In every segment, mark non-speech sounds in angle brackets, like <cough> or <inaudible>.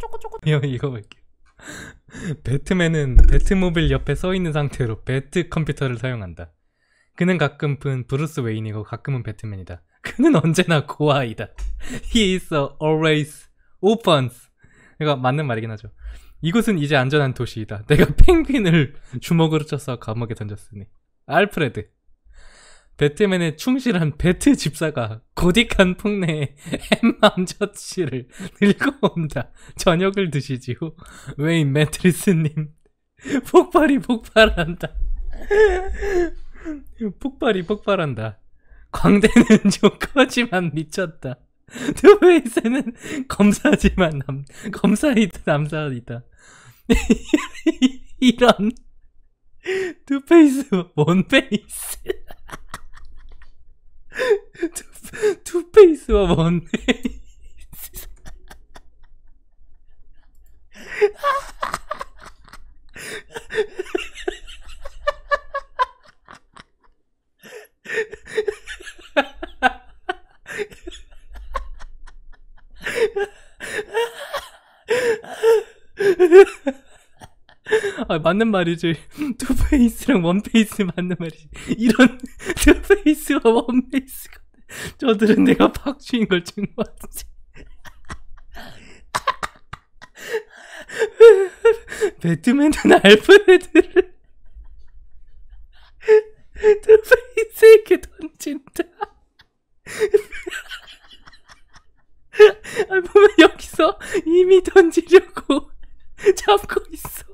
쪼꼬쪼꼬 이거 볼게요 <laughs> 배트맨은 배트모빌 옆에 서 있는 상태로 배트 컴퓨터를 사용한다 그는 가끔은 브루스 웨인이고 가끔은 배트맨이다 <laughs> 그는 언제나 고아이다 <laughs> He is always o p e n 이거 그러니까 맞는 말이긴 하죠 이곳은 이제 안전한 도시이다 내가 펭귄을 주먹으로 쳐서 감옥에 던졌으니 알프레드 배트맨의 충실한 배트 집사가 고딕한 풍내에 햄맘저씨를 들고 온다. 저녁을 드시지요. 웨인 매트리스님. 폭발이 폭발한다. 폭발이 폭발한다. 광대는 좀커지만 <laughs> 미쳤다. 투페이스는 검사지만 남, 검사이다, 남사이다. <laughs> 이런. 투페이스, 원페이스. 투, 페이스와 먼 아, 맞는 말이지. 투페이스랑 원페이스 맞는 말이지. 이런 <laughs> 투페이스와 원페이스가 저들은 내가 박쥐인 걸 증거하지. <laughs> 배트맨은 알프레드를 <laughs> 투페이스에게 던진다. 아, 보면 여기서 이미 던지려고 잡고 있어.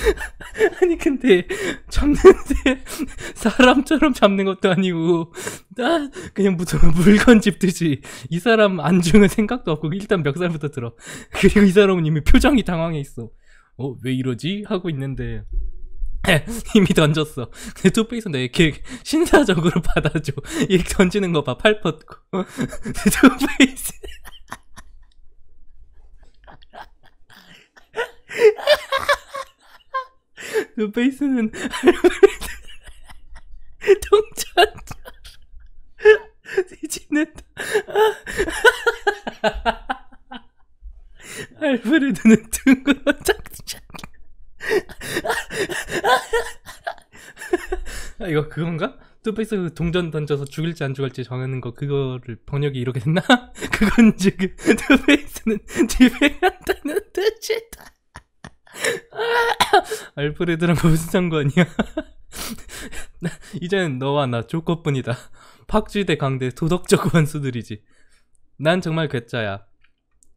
<laughs> 아니 근데 잡는데 <laughs> 사람처럼 잡는 것도 아니고 나 그냥 무슨 물건 집듯이 이 사람 안 주는 생각도 없고 일단 멱살부터 들어 <laughs> 그리고 이 사람은 이미 표정이 당황해 있어 어왜 이러지 하고 있는데 이미 던졌어. 근데 투페이스는 내걔 신사적으로 받아줘. 얘 던지는 거 봐. 팔 뻗고. 투페이스. 그 베이스는 동전자 지냈다 알브레드는 둥그러 짝짝 아, 이거 그건가? 투페이스 그 동전 던져서 죽일지 안 죽을지 정하는 거 그거를 번역이 이렇게 됐나? 그건 지금 투페이스는 지배한다는 뜻이다 <laughs> 알프레드랑 무슨 상관이야? <laughs> 이젠 너와 나 조커뿐이다. 팍쥐대 강대 도덕적 원수들이지. 난 정말 괴짜야.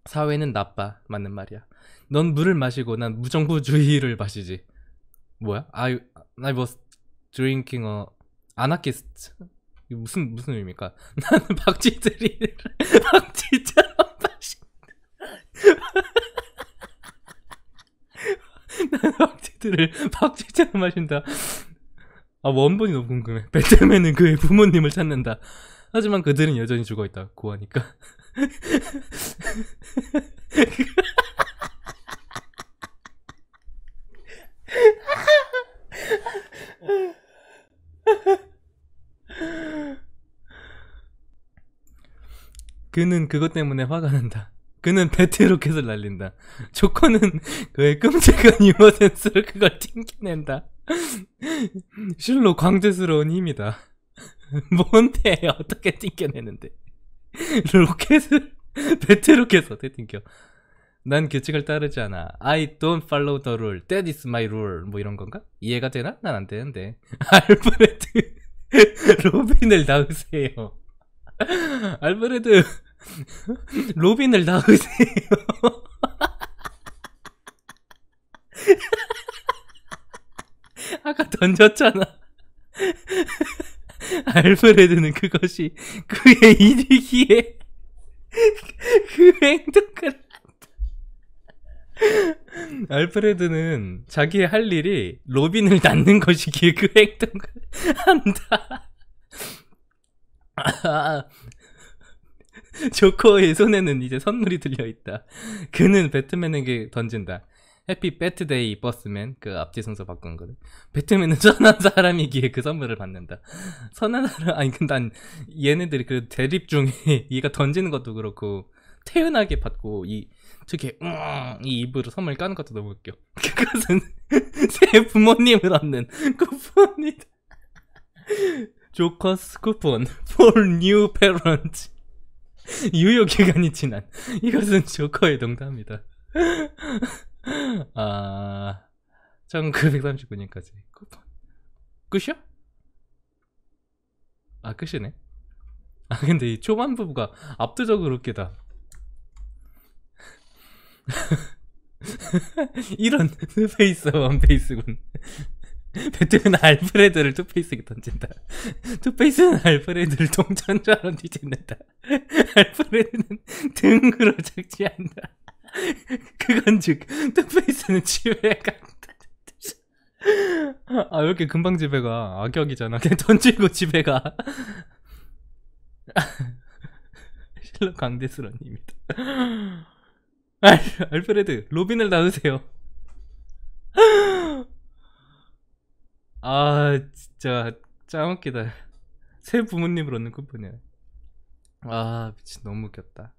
사회는 나빠. 맞는 말이야. 넌 물을 마시고 난 무정부주의를 마시지. 뭐야? I, I was drinking a anarchist. 무슨, 무슨 의미입니까? <laughs> 나는 박쥐들이, 박쥐처럼 마신다. 박제트를 <laughs> 박제트를 마신다. 아 원본이 너무 궁금해. 배트맨은 그의 부모님을 찾는다. 하지만 그들은 여전히 죽어 있다. 구하니까 그는 그것 때문에 화가 난다. 그는 배트로켓을 날린다. 조커는 그의 끔찍한 유머 센스로 그걸 튕겨낸다. 실로 광대스러운 힘이다. 뭔데 어떻게 튕겨내는데? 로켓을 배트로켓 어떻게 튕겨? 난 규칙을 따르지 않아. I don't follow the rule. That is my rule. 뭐 이런 건가? 이해가 되나? 난 안 되는데. 알브레드 로빈을 낳으세요. 알브레드 <laughs> 로빈을 낳으세요. <laughs> 아까 던졌잖아. <laughs> 알프레드는 그것이 그의 일이에그 행동을 알프레드는 자기의 할 일이 로빈을 낳는 것이기에 그 행동을 한다. 아, <laughs> 조커의 손에는 이제 선물이 들려있다. 그는 배트맨에게 던진다. 해피 배트데이 버스맨 그 앞뒤 순서 바꾼 거를 배트맨은 <laughs> 선한 사람이기에 그 선물을 받는다 선한 사람 아니 근데 난 얘네들이 그 대립 중에 <laughs> 얘가 던지는 것도 그렇고 태연하게 받고 이저히 음이 입으로 선물 까는 것도 너무 웃겨 그것은 새 부모님을 얻는 쿠폰이다 조커스 쿠폰 for new parents <laughs> 유효 기간이 지난 이것은 조커의 동담이다. 아 1939년까지 쿠폰 끝이야? 아 끝이네. 아 근데 이 초반부가 압도적으로 웃기다. <laughs> 이런 <laughs> 페이스 원페이스군. 배트맨 <laughs> 알프레드를 투페이스에게 던진다. <laughs> 투페이스는 알프레드를 동전자로 뒤집는다. <laughs> 알프레드는 등으로 착지한다. 그건 즉, 투페이스는 지배가 아, 왜 이렇게 금방 지배가 악역이잖아. 그냥 던지고 지배가. 실로 강대수런입니다. 알, 알프레드, 로빈을 놔두세요. 아 진짜 짱 웃기다 <laughs> 새 부모님을 얻는 꿈뿐이야 아 미친 너무 웃겼다